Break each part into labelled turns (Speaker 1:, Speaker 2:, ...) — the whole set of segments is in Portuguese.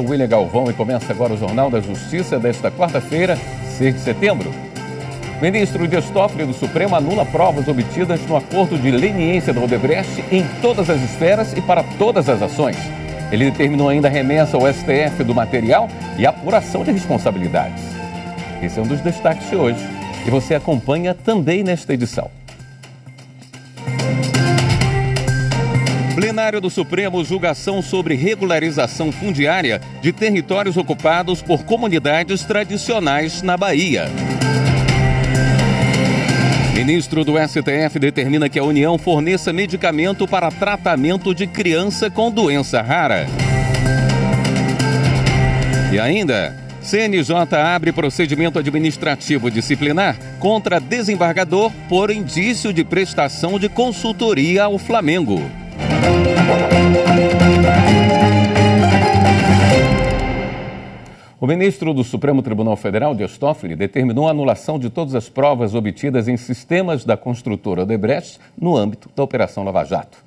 Speaker 1: sou William Galvão e começa agora o Jornal da Justiça desta quarta-feira, 6 de setembro. Ministro Dias Toffoli do Supremo anula provas obtidas no acordo de leniência da Odebrecht em todas as esferas e para todas as ações. Ele determinou ainda a remessa ao STF do material e apuração de responsabilidades. Esse é um dos destaques de hoje e você acompanha também nesta edição. Plenário do Supremo julgação sobre regularização fundiária de territórios ocupados por comunidades tradicionais na Bahia. Ministro do STF determina que a União forneça medicamento para tratamento de criança com doença rara. E ainda, CNJ abre procedimento administrativo disciplinar contra desembargador por indício de prestação de consultoria ao Flamengo. O ministro do Supremo Tribunal Federal, Dias Toffoli, determinou a anulação de todas as provas obtidas em sistemas da construtora Odebrecht no âmbito da Operação Lava Jato.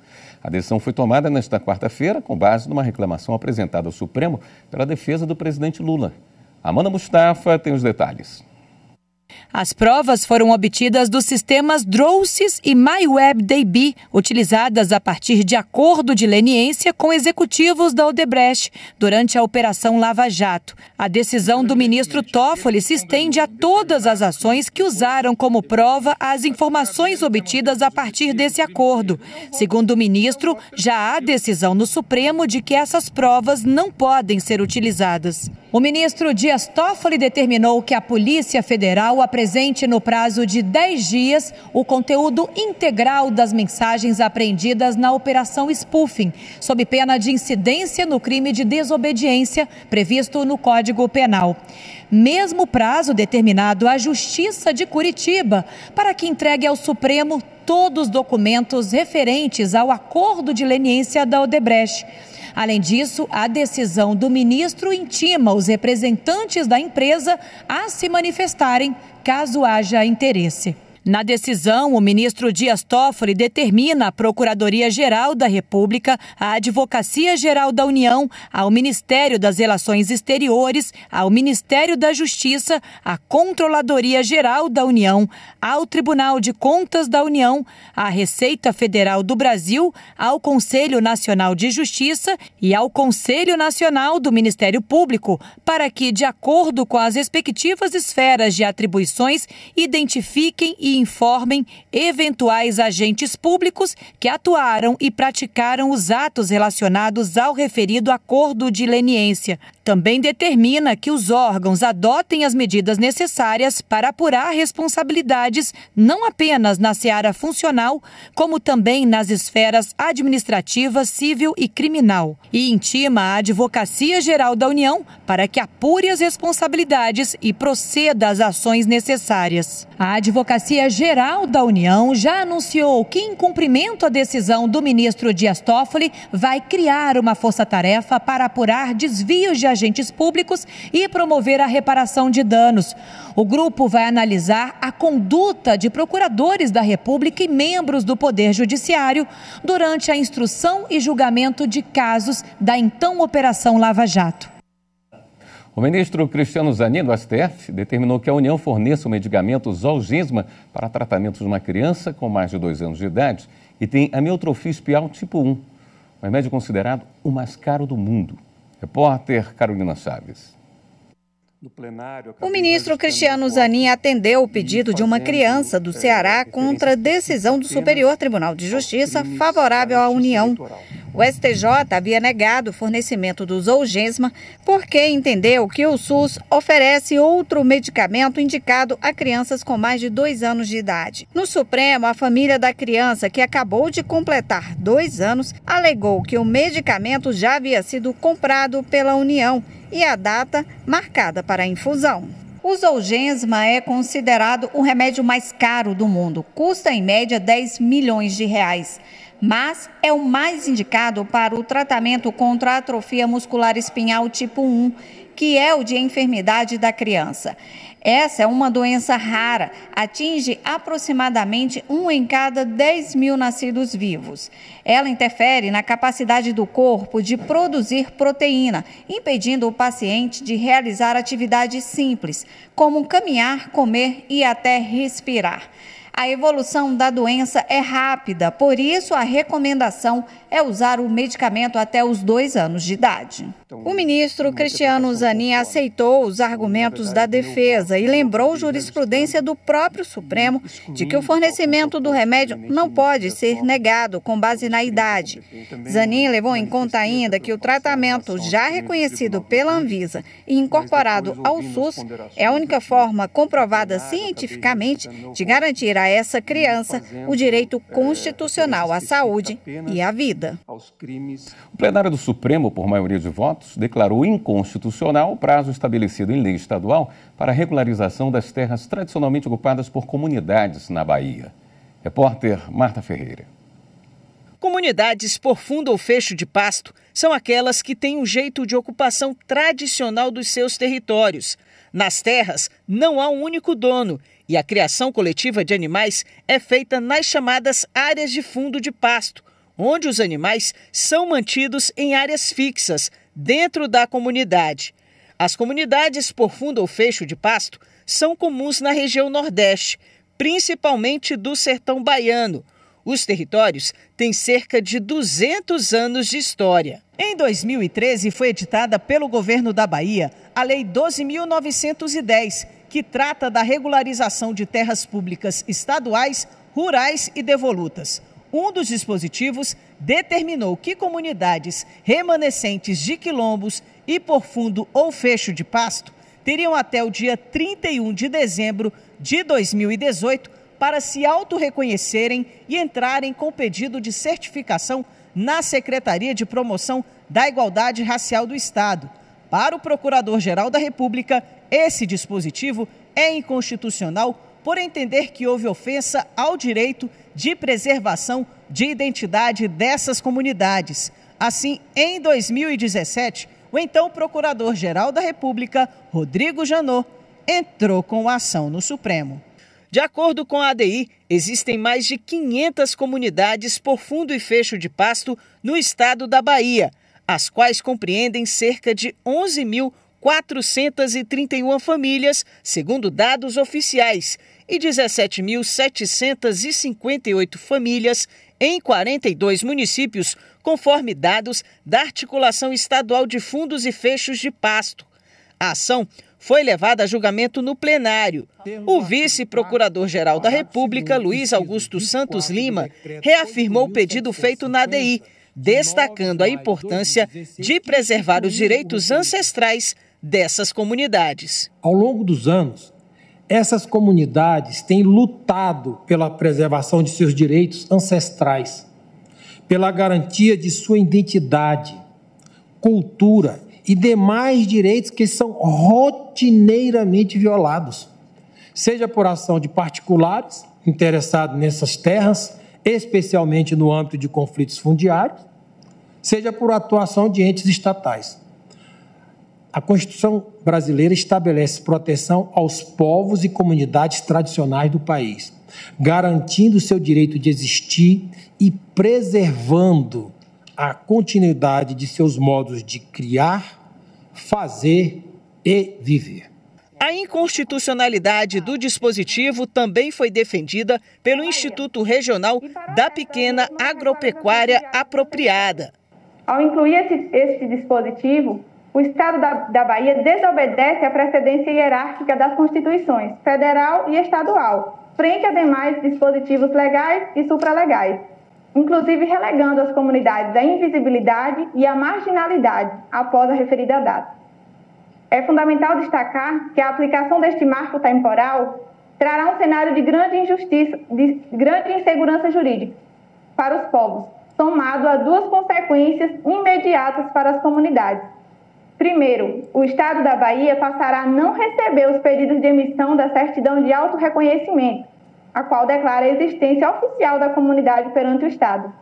Speaker 1: A decisão foi tomada nesta quarta-feira com base numa reclamação apresentada ao Supremo pela defesa do presidente Lula. Amanda Mustafa tem os detalhes.
Speaker 2: As provas foram obtidas dos sistemas DROSIS e MyWebDB, utilizadas a partir de acordo de leniência com executivos da Odebrecht durante a Operação Lava Jato. A decisão do ministro Toffoli se estende a todas as ações que usaram como prova as informações obtidas a partir desse acordo. Segundo o ministro, já há decisão no Supremo de que essas provas não podem ser utilizadas. O ministro Dias Toffoli determinou que a Polícia Federal edital apresente no prazo de 10 dias o conteúdo integral das mensagens apreendidas na Operação Spoofing, sob pena de incidência no crime de desobediência previsto no Código Penal. Mesmo prazo determinado à Justiça de Curitiba para que entregue ao Supremo todos os documentos referentes ao acordo de leniência da Odebrecht. Além disso, a decisão do ministro intima os representantes da empresa a se manifestarem caso haja interesse. Na decisão, o ministro Dias Toffoli determina à Procuradoria-Geral da República, à Advocacia-Geral da União, ao Ministério das Relações Exteriores, ao Ministério da Justiça, à Controladoria-Geral da União, ao Tribunal de Contas da União, à Receita Federal do Brasil, ao Conselho Nacional de Justiça e ao Conselho Nacional do Ministério Público, para que, de acordo com as respectivas esferas de atribuições, identifiquem e informem eventuais agentes públicos que atuaram e praticaram os atos relacionados ao referido acordo de leniência, também determina que os órgãos adotem as medidas necessárias para apurar responsabilidades não apenas na seara funcional, como também nas esferas administrativa, civil e criminal, e intima a Advocacia Geral da União para que apure as responsabilidades e proceda às ações necessárias. A Advocacia Geral da União já anunciou que, em cumprimento à decisão do ministro Dias Toffoli, vai criar uma força-tarefa para apurar desvios de agentes públicos e promover a reparação de danos. O grupo vai analisar a conduta de procuradores da República e membros do Poder Judiciário durante a instrução e julgamento de casos da então Operação Lava Jato.
Speaker 1: O ministro Cristiano Zanin, do STF, determinou que a União forneça o medicamento Zolgensma para tratamento de uma criança com mais de dois anos de idade e tem amiotrofia espial tipo 1, um remédio considerado o mais caro do mundo. Repórter Carolina Chaves.
Speaker 3: o ministro Cristiano Zanin atendeu o pedido de uma criança do é, Ceará contra a decisão do Superior Tribunal de Justiça favorável à União. O STJ havia negado o fornecimento do Zolgensma porque entendeu que o SUS oferece outro medicamento indicado a crianças com mais de dois anos de idade. No Supremo, a família da criança, que acabou de completar dois anos, alegou que o medicamento já havia sido comprado pela União e a data marcada para a infusão. O Zolgensma é considerado o remédio mais caro do mundo. Custa, em média, 10 milhões de reais mas é o mais indicado para o tratamento contra atrofia muscular espinhal tipo 1, que é o de enfermidade da criança. Essa é uma doença rara, atinge aproximadamente um em cada 10 mil nascidos vivos. Ela interfere na capacidade do corpo de produzir proteína, impedindo o paciente de realizar atividades simples, como caminhar, comer e até respirar. A evolução da doença é rápida, por isso a recomendação é usar o medicamento até os dois anos de idade. Então, o ministro Cristiano Zanin aceitou os argumentos da defesa e lembrou jurisprudência do próprio Supremo de que o fornecimento do remédio não pode ser negado com então, base na idade. Zanin levou em conta ainda que o tratamento já reconhecido pela Anvisa e incorporado ao SUS é a única forma comprovada cientificamente de garantir a essa criança o direito eh, constitucional à saúde e à vida.
Speaker 1: O plenário do Supremo, por maioria de votos, votos, declarou inconstitucional o prazo estabelecido em lei estadual para a regularização das terras tradicionalmente ocupadas por comunidades na Bahia. Repórter Marta Ferreira.
Speaker 4: Comunidades por fundo ou fecho de pasto são aquelas que têm um jeito de ocupação tradicional dos seus territórios. Nas terras, não há um único dono e a criação coletiva de animais é feita nas chamadas áreas de fundo de pasto, onde os animais são mantidos em áreas fixas, dentro da comunidade. As comunidades por fundo ou fecho de pasto são comuns na região Nordeste, principalmente do sertão baiano. Os territórios têm cerca de 200 anos de história. Em 2013, foi editada pelo governo da Bahia a Lei 12.910, que trata da regularização de terras públicas estaduais, rurais e devolutas. Um dos dispositivos determinou que comunidades remanescentes de quilombos e por fundo ou fecho de pasto teriam até o dia 31 de dezembro de 2018 para se reconhecerem e entrarem com pedido de certificação na Secretaria de Promoção da Igualdade Racial do Estado. Para o Procurador-Geral da República, esse dispositivo é inconstitucional por entender que houve ofensa ao direito de preservação de identidade dessas comunidades. Assim, em 2017, o então Procurador-Geral da República, Rodrigo Janot, entrou com ação no Supremo. De acordo com a ADI, existem mais de 500 comunidades por fundo e fecho de pasto no estado da Bahia, as quais compreendem cerca de 11.431 famílias, segundo dados oficiais, e 17.758 famílias em 42 municípios, conforme dados da Articulação Estadual de Fundos e Fechos de Pasto. A ação foi levada a julgamento no plenário. O vice-procurador-geral da República, Luiz Augusto Santos Lima, reafirmou o pedido feito na ADI, destacando a importância de preservar os direitos ancestrais dessas comunidades.
Speaker 5: Ao longo dos anos, essas comunidades têm lutado pela preservação de seus direitos ancestrais, pela garantia de sua identidade, cultura e demais direitos que são rotineiramente violados, seja por ação de particulares interessados nessas terras, especialmente no âmbito de conflitos fundiários, seja por atuação de entes estatais. A Constituição brasileira estabelece proteção aos povos e comunidades tradicionais do país, garantindo seu direito de existir e preservando a continuidade de seus modos de criar, fazer e viver. A inconstitucionalidade
Speaker 4: do dispositivo também foi defendida pelo Instituto Regional da Pequena Agropecuária Apropriada. Ao incluir esse, esse
Speaker 3: dispositivo, o Estado da, da Bahia desobedece à precedência hierárquica das constituições federal e estadual, frente a demais dispositivos legais e supralegais, inclusive relegando as comunidades à invisibilidade e à marginalidade após a referida data. É fundamental destacar que a aplicação deste marco temporal trará um cenário de grande injustiça, de grande insegurança jurídica para os povos, somado a duas consequências imediatas para as comunidades Primeiro, o Estado da Bahia passará a não receber os pedidos de emissão da certidão de autorreconhecimento, a qual declara a existência oficial da comunidade perante o Estado.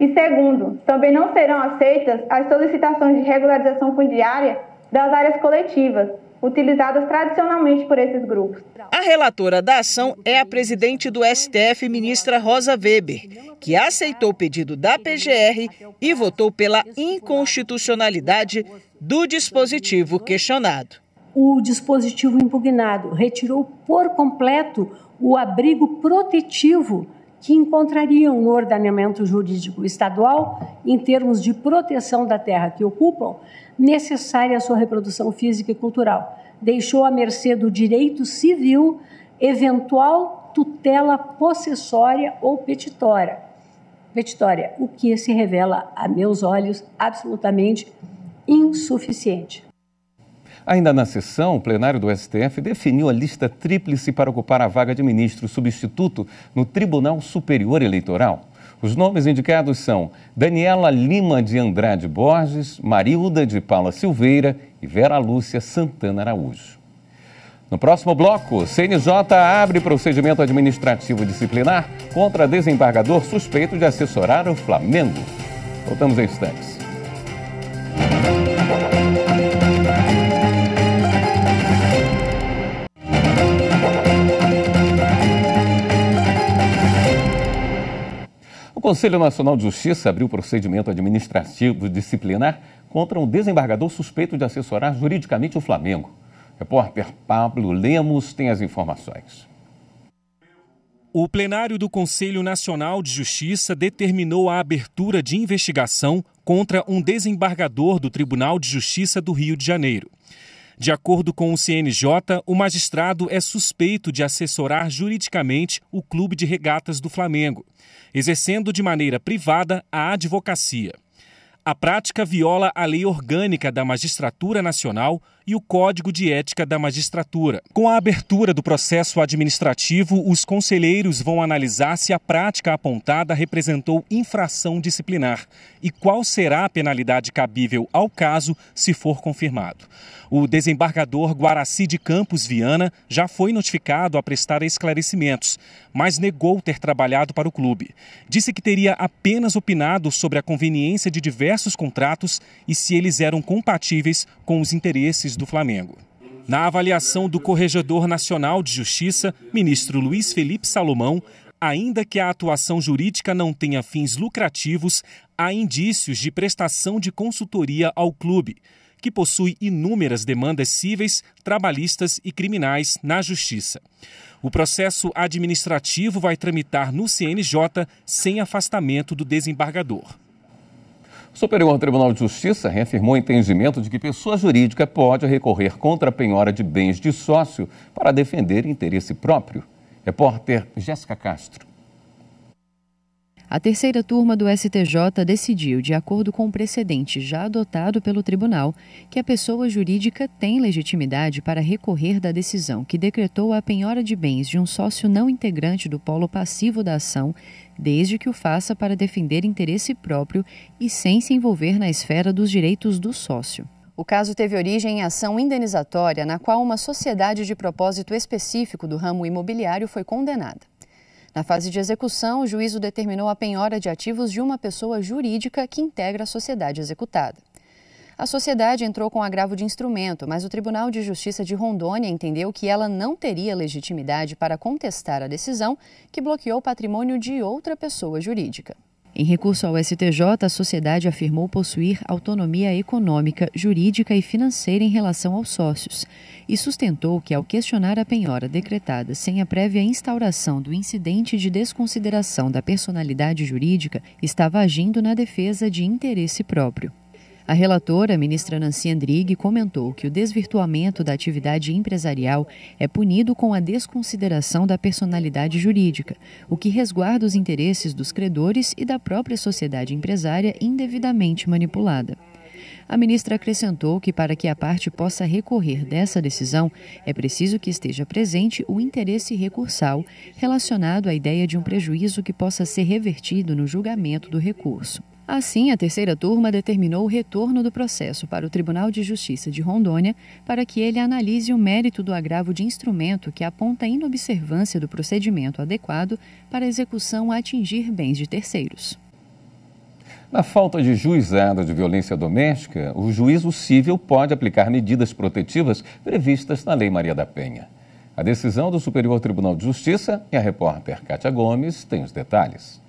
Speaker 3: E segundo, também não serão aceitas as solicitações de regularização fundiária das áreas coletivas, utilizadas tradicionalmente por esses grupos.
Speaker 4: A relatora da ação é a presidente do STF, ministra Rosa Weber, que aceitou o pedido da PGR e votou pela inconstitucionalidade do dispositivo questionado.
Speaker 2: O dispositivo impugnado retirou por completo o abrigo protetivo que encontrariam no ordenamento jurídico estadual, em termos de proteção da terra que ocupam, necessária a sua reprodução física e cultural. Deixou à mercê do direito civil eventual tutela possessória ou petitória. Petitória, o que se revela, a meus olhos, absolutamente insuficiente.
Speaker 1: Ainda na sessão, o plenário do STF definiu a lista tríplice para ocupar a vaga de ministro substituto no Tribunal Superior Eleitoral. Os nomes indicados são Daniela Lima de Andrade Borges, Marilda de Paula Silveira e Vera Lúcia Santana Araújo. No próximo bloco, CNJ abre procedimento administrativo disciplinar contra desembargador suspeito de assessorar o Flamengo. Voltamos em instantes. Conselho Nacional de Justiça abriu procedimento administrativo disciplinar contra um desembargador suspeito de assessorar juridicamente o Flamengo. repórter Pablo Lemos tem as informações.
Speaker 5: O plenário do Conselho Nacional de Justiça determinou a abertura de investigação contra um desembargador do Tribunal de Justiça do Rio de Janeiro. De acordo com o CNJ, o magistrado é suspeito de assessorar juridicamente o Clube de Regatas do Flamengo exercendo de maneira privada a advocacia. A prática viola a lei orgânica da magistratura nacional e o Código de Ética da Magistratura. Com a abertura do processo administrativo, os conselheiros vão analisar se a prática apontada representou infração disciplinar e qual será a penalidade cabível ao caso se for confirmado. O desembargador Guaraci de Campos Viana já foi notificado a prestar esclarecimentos, mas negou ter trabalhado para o clube. Disse que teria apenas opinado sobre a conveniência de diversos contratos e se eles eram compatíveis com os interesses do Flamengo. Na avaliação do Corregedor Nacional de Justiça, ministro Luiz Felipe Salomão, ainda que a atuação jurídica não tenha fins lucrativos, há indícios de prestação de consultoria ao clube, que possui inúmeras demandas cíveis, trabalhistas e criminais na Justiça. O processo administrativo vai tramitar no CNJ sem afastamento do desembargador.
Speaker 1: O Superior Tribunal de Justiça reafirmou o entendimento de que pessoa jurídica pode recorrer contra a penhora de bens de sócio para defender interesse próprio. Repórter Jéssica Castro.
Speaker 6: A terceira turma do STJ decidiu, de acordo com o precedente já adotado pelo tribunal, que a pessoa jurídica tem legitimidade para recorrer da decisão que decretou a penhora de bens de um sócio não integrante do polo passivo da ação, desde que o faça para defender interesse próprio e sem se envolver na esfera dos direitos do sócio. O caso teve origem em ação indenizatória, na qual uma sociedade de propósito específico do ramo imobiliário foi condenada. Na fase de execução, o juízo determinou a penhora de ativos de uma pessoa jurídica que integra a sociedade executada. A sociedade entrou com agravo de instrumento, mas o Tribunal de Justiça de Rondônia entendeu que ela não teria legitimidade para contestar a decisão que bloqueou o patrimônio de outra pessoa jurídica. Em recurso ao STJ, a sociedade afirmou possuir autonomia econômica, jurídica e financeira em relação aos sócios e sustentou que, ao questionar a penhora decretada sem a prévia instauração do incidente de desconsideração da personalidade jurídica, estava agindo na defesa de interesse próprio. A relatora, ministra Nancy Andrighi, comentou que o desvirtuamento da atividade empresarial é punido com a desconsideração da personalidade jurídica, o que resguarda os interesses dos credores e da própria sociedade empresária indevidamente manipulada. A ministra acrescentou que, para que a parte possa recorrer dessa decisão, é preciso que esteja presente o interesse recursal relacionado à ideia de um prejuízo que possa ser revertido no julgamento do recurso. Assim, a terceira turma determinou o retorno do processo para o Tribunal de Justiça de Rondônia para que ele analise o mérito do agravo de instrumento que aponta a inobservância do procedimento adequado para a execução a atingir bens de terceiros.
Speaker 1: Na falta de juizada de violência doméstica, o juízo civil pode aplicar medidas protetivas previstas na Lei Maria da Penha. A decisão do Superior Tribunal de Justiça e a repórter Kátia Gomes tem os detalhes.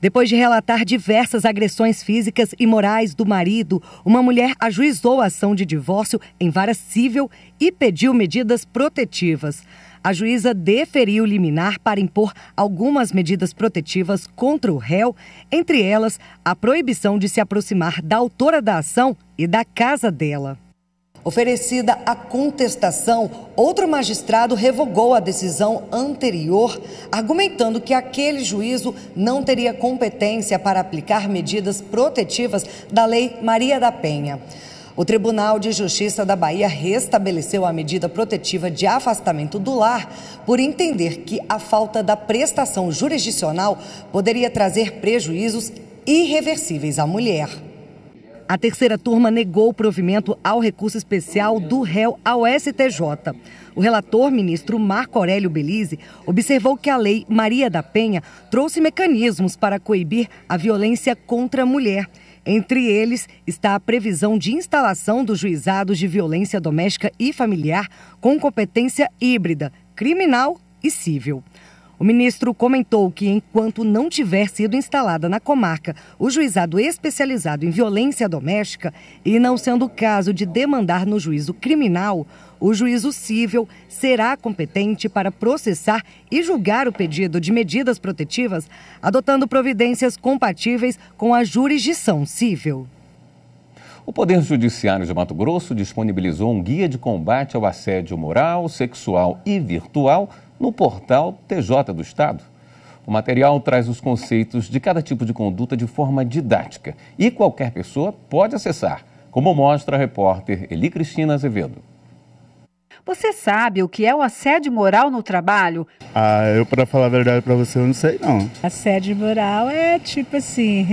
Speaker 7: Depois de relatar diversas agressões físicas e morais do marido, uma mulher ajuizou a ação de divórcio em vara civil e pediu medidas protetivas. A juíza deferiu liminar para impor algumas medidas protetivas contra o réu, entre elas a proibição de se aproximar da autora da ação e da casa dela. Oferecida a contestação, outro magistrado revogou a decisão anterior, argumentando que aquele juízo não teria competência para aplicar medidas protetivas da Lei Maria da Penha. O Tribunal de Justiça da Bahia restabeleceu a medida protetiva de afastamento do lar por entender que a falta da prestação jurisdicional poderia trazer prejuízos irreversíveis à mulher. A terceira turma negou o provimento ao recurso especial do réu ao STJ. O relator, ministro Marco Aurélio Belize, observou que a lei Maria da Penha trouxe mecanismos para coibir a violência contra a mulher. Entre eles está a previsão de instalação dos juizados de violência doméstica e familiar com competência híbrida, criminal e civil. O ministro comentou que, enquanto não tiver sido instalada na comarca o juizado especializado em violência doméstica e não sendo o caso de demandar no juízo criminal, o juízo civil será competente para processar e julgar o pedido de medidas protetivas, adotando providências compatíveis com a jurisdição civil.
Speaker 1: O Poder Judiciário de Mato Grosso disponibilizou um guia de combate ao assédio moral, sexual e virtual no portal TJ do Estado. O material traz os conceitos de cada tipo de conduta de forma didática e qualquer pessoa pode acessar, como mostra a repórter Eli Cristina Azevedo.
Speaker 8: Você sabe o que é o assédio moral no trabalho?
Speaker 1: Ah, eu para falar a verdade para você, eu não sei não.
Speaker 8: Assédio
Speaker 3: moral é tipo assim,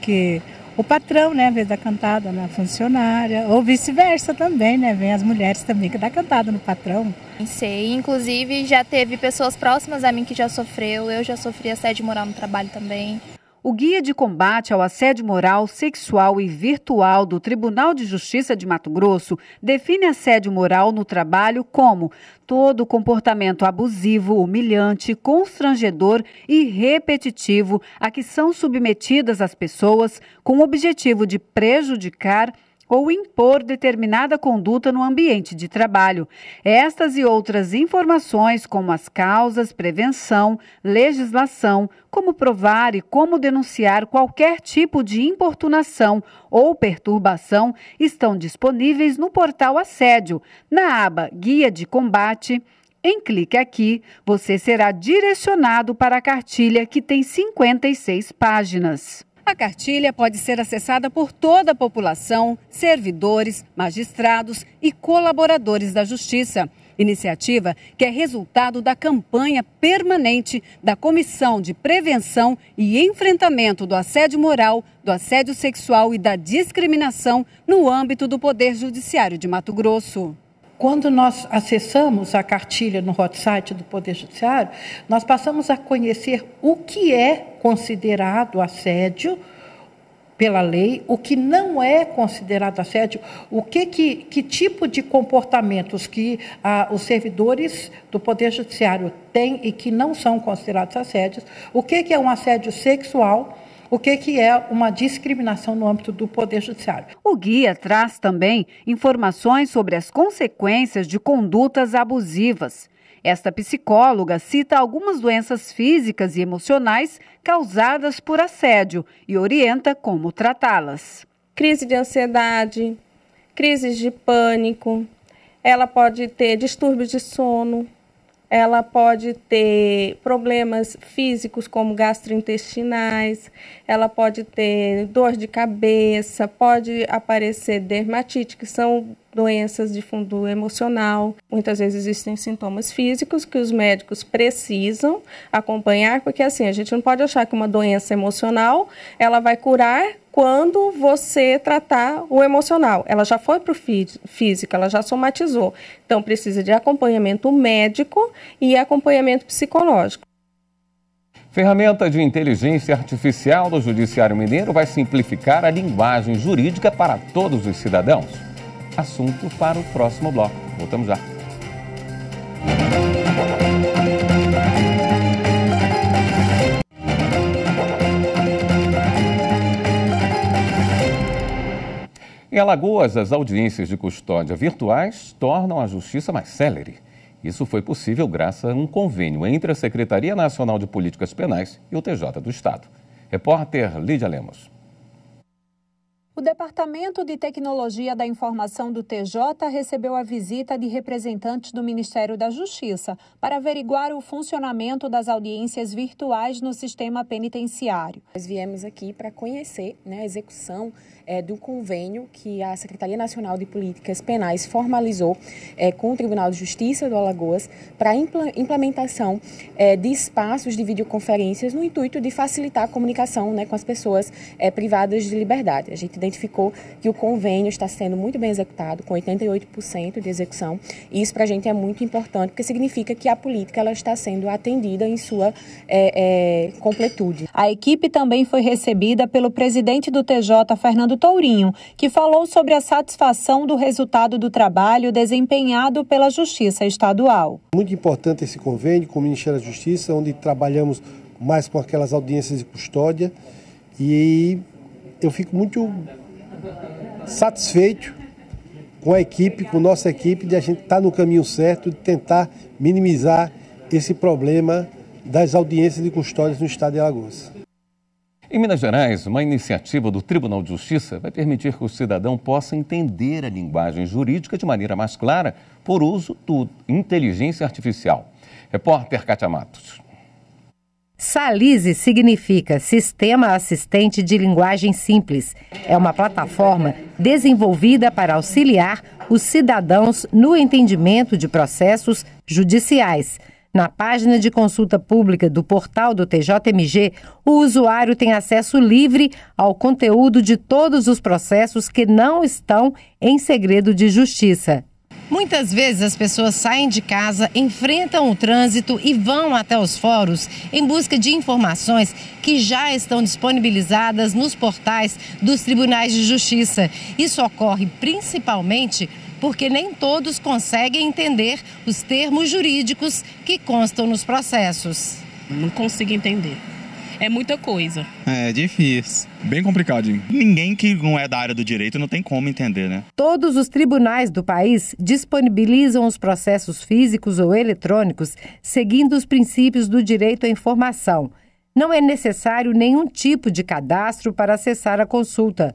Speaker 3: que o patrão, né, vez da cantada na funcionária, ou vice-versa também, né, vem as mulheres também que dá cantada no patrão. Sei, inclusive já teve pessoas próximas a mim que já sofreu, eu já sofri assédio moral no trabalho também
Speaker 8: o Guia de Combate ao Assédio Moral, Sexual e Virtual do Tribunal de Justiça de Mato Grosso define assédio moral no trabalho como todo comportamento abusivo, humilhante, constrangedor e repetitivo a que são submetidas as pessoas com o objetivo de prejudicar ou impor determinada conduta no ambiente de trabalho. Estas e outras informações, como as causas, prevenção, legislação, como provar e como denunciar qualquer tipo de importunação ou perturbação, estão disponíveis no portal Assédio, na aba Guia de Combate. Em clique aqui, você será direcionado para a cartilha que tem 56 páginas. A cartilha pode ser acessada por toda a população, servidores, magistrados e colaboradores da Justiça. Iniciativa que é resultado da campanha permanente da Comissão de Prevenção e Enfrentamento do Assédio Moral, do Assédio Sexual e da Discriminação no âmbito do Poder Judiciário de Mato Grosso. Quando nós acessamos a cartilha
Speaker 9: no hot site do Poder Judiciário, nós passamos a conhecer o que é considerado assédio pela lei, o que não é considerado assédio, o que, que, que tipo de comportamentos que ah, os servidores do Poder Judiciário têm e que não são considerados assédios, o que, que é um assédio sexual, o que, que é uma discriminação no âmbito do Poder Judiciário. O guia
Speaker 8: traz também informações sobre as consequências de condutas abusivas. Esta psicóloga cita algumas doenças físicas e emocionais causadas
Speaker 3: por assédio e orienta como tratá-las. Crise de ansiedade, crises de pânico, ela pode ter distúrbios de sono, ela pode ter problemas físicos como gastrointestinais, ela pode ter dor de cabeça, pode aparecer dermatite, que são doenças de fundo emocional. Muitas vezes existem sintomas físicos que os médicos precisam acompanhar, porque assim, a gente não pode achar que uma doença emocional, ela vai curar quando você tratar o emocional. Ela já foi para o físico, ela já somatizou. Então, precisa de acompanhamento médico e acompanhamento psicológico.
Speaker 1: Ferramenta de inteligência artificial do Judiciário Mineiro vai simplificar a linguagem jurídica para todos os cidadãos. Assunto para o próximo bloco. Voltamos já. Em Alagoas, as audiências de custódia virtuais tornam a justiça mais célere. Isso foi possível graças a um convênio entre a Secretaria Nacional de Políticas Penais e o TJ do Estado. Repórter Lídia Lemos.
Speaker 2: O Departamento de Tecnologia da Informação do TJ recebeu a visita de representantes do Ministério da Justiça para averiguar o funcionamento das audiências virtuais no sistema penitenciário. Nós viemos aqui para conhecer né, a execução é, do convênio que a Secretaria Nacional de Políticas Penais formalizou é, com o Tribunal de Justiça do Alagoas para a implementação é, de espaços de videoconferências no intuito de facilitar a comunicação né, com as pessoas é, privadas de liberdade. A gente identificou que o convênio está sendo muito bem executado, com 88% de execução. E isso para a gente é muito importante, porque significa que a política ela está sendo atendida em sua é, é, completude. A equipe também foi recebida pelo presidente do TJ, Fernando Tourinho, que falou sobre a satisfação do resultado do trabalho desempenhado pela Justiça Estadual.
Speaker 10: Muito importante esse convênio com o Ministério da Justiça, onde trabalhamos mais com aquelas audiências de custódia e eu fico muito satisfeito com a equipe, com nossa equipe, de a gente estar tá no caminho certo, de tentar minimizar esse problema das audiências de custódias no estado de Alagoas.
Speaker 1: Em Minas Gerais, uma iniciativa do Tribunal de Justiça vai permitir que o cidadão possa entender a linguagem jurídica de maneira mais clara por uso do inteligência artificial. Repórter Cátia Matos.
Speaker 9: Salise significa Sistema Assistente de Linguagem Simples. É uma plataforma desenvolvida para auxiliar os cidadãos no entendimento de processos judiciais. Na página de consulta pública do portal do TJMG, o usuário tem acesso livre ao conteúdo de todos os processos que não estão em segredo de justiça. Muitas vezes as pessoas saem de casa, enfrentam o trânsito e vão até os fóruns em busca de informações que já estão disponibilizadas nos portais dos tribunais de justiça. Isso ocorre principalmente porque nem todos conseguem entender os termos jurídicos que constam nos processos. Não consigo entender é muita coisa.
Speaker 5: É difícil. Bem complicadinho. Ninguém que não é da área do direito não tem como entender,
Speaker 1: né?
Speaker 9: Todos os tribunais do país disponibilizam os processos físicos ou eletrônicos seguindo os princípios do direito à informação. Não é necessário nenhum tipo de cadastro para acessar a consulta.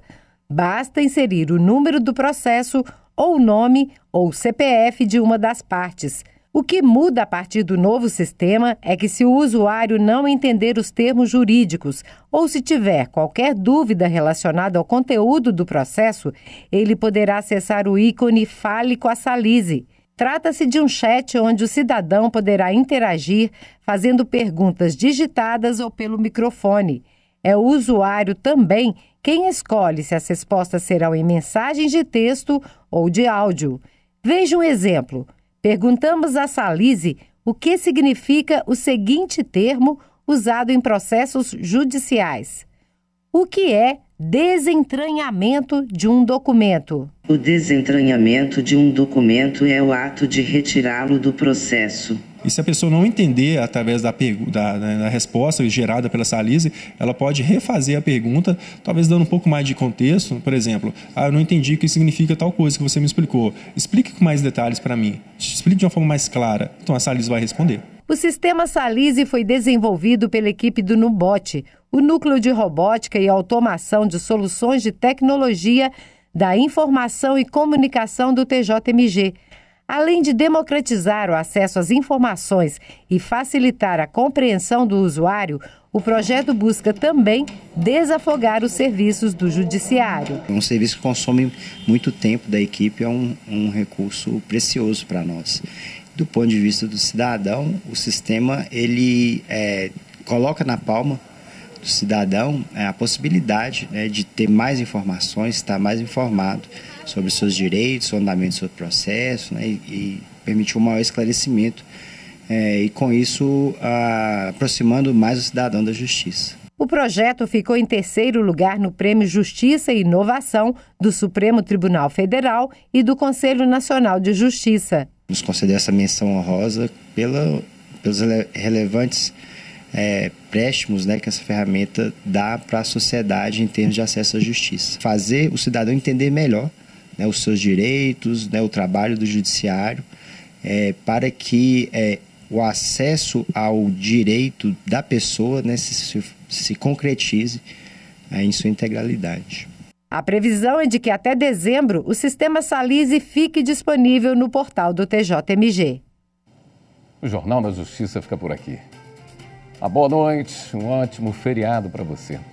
Speaker 9: Basta inserir o número do processo ou o nome ou CPF de uma das partes. O que muda a partir do novo sistema é que, se o usuário não entender os termos jurídicos ou se tiver qualquer dúvida relacionada ao conteúdo do processo, ele poderá acessar o ícone Fale com a Salise. Trata-se de um chat onde o cidadão poderá interagir fazendo perguntas digitadas ou pelo microfone. É o usuário também quem escolhe se as respostas serão em mensagens de texto ou de áudio. Veja um exemplo. Perguntamos a Salise o que significa o seguinte termo usado em processos judiciais: O que é desentranhamento de um documento?
Speaker 3: O desentranhamento de um documento é o ato de retirá-lo do processo
Speaker 5: e se a pessoa não entender através da, da, da resposta gerada pela salise, ela pode refazer a pergunta, talvez dando um pouco mais de contexto. Por exemplo, ah, eu não entendi o que significa tal coisa que você me explicou. Explique com mais detalhes para mim. Explique de uma forma mais clara. Então a salise vai responder.
Speaker 9: O sistema Salise foi desenvolvido pela equipe do Nubote, o núcleo de robótica e automação de soluções de tecnologia da informação e comunicação do TJMG além de democratizar o acesso às informações e facilitar a compreensão do usuário, o projeto busca também desafogar os serviços do judiciário.
Speaker 10: Um serviço que consome muito tempo da equipe é um, um recurso precioso para nós. Do ponto de vista do cidadão, o sistema ele é, coloca na palma do cidadão é, a possibilidade né, de ter mais informações, estar mais informado sobre seus direitos, o andamento do seu processo, né, e, e permitiu um maior esclarecimento é, e com isso a, aproximando mais o cidadão da justiça.
Speaker 9: O projeto ficou em terceiro lugar no Prêmio Justiça e Inovação do Supremo Tribunal Federal e do Conselho Nacional de Justiça.
Speaker 10: Nos concedeu essa menção honrosa pela, pelos relevantes é, préstimos né, que essa ferramenta dá para a sociedade em termos de acesso à justiça. Fazer o cidadão entender melhor né, os seus direitos, né, o trabalho do judiciário, é, para que é, o acesso ao direito da pessoa né, se, se, concretize é, em sua integralidade.
Speaker 9: A previsão é de que até dezembro o sistema Salise fique disponível no portal do TJMG.
Speaker 1: O Jornal da Justiça fica por aqui. Uma ah, boa noite, um ótimo feriado para você.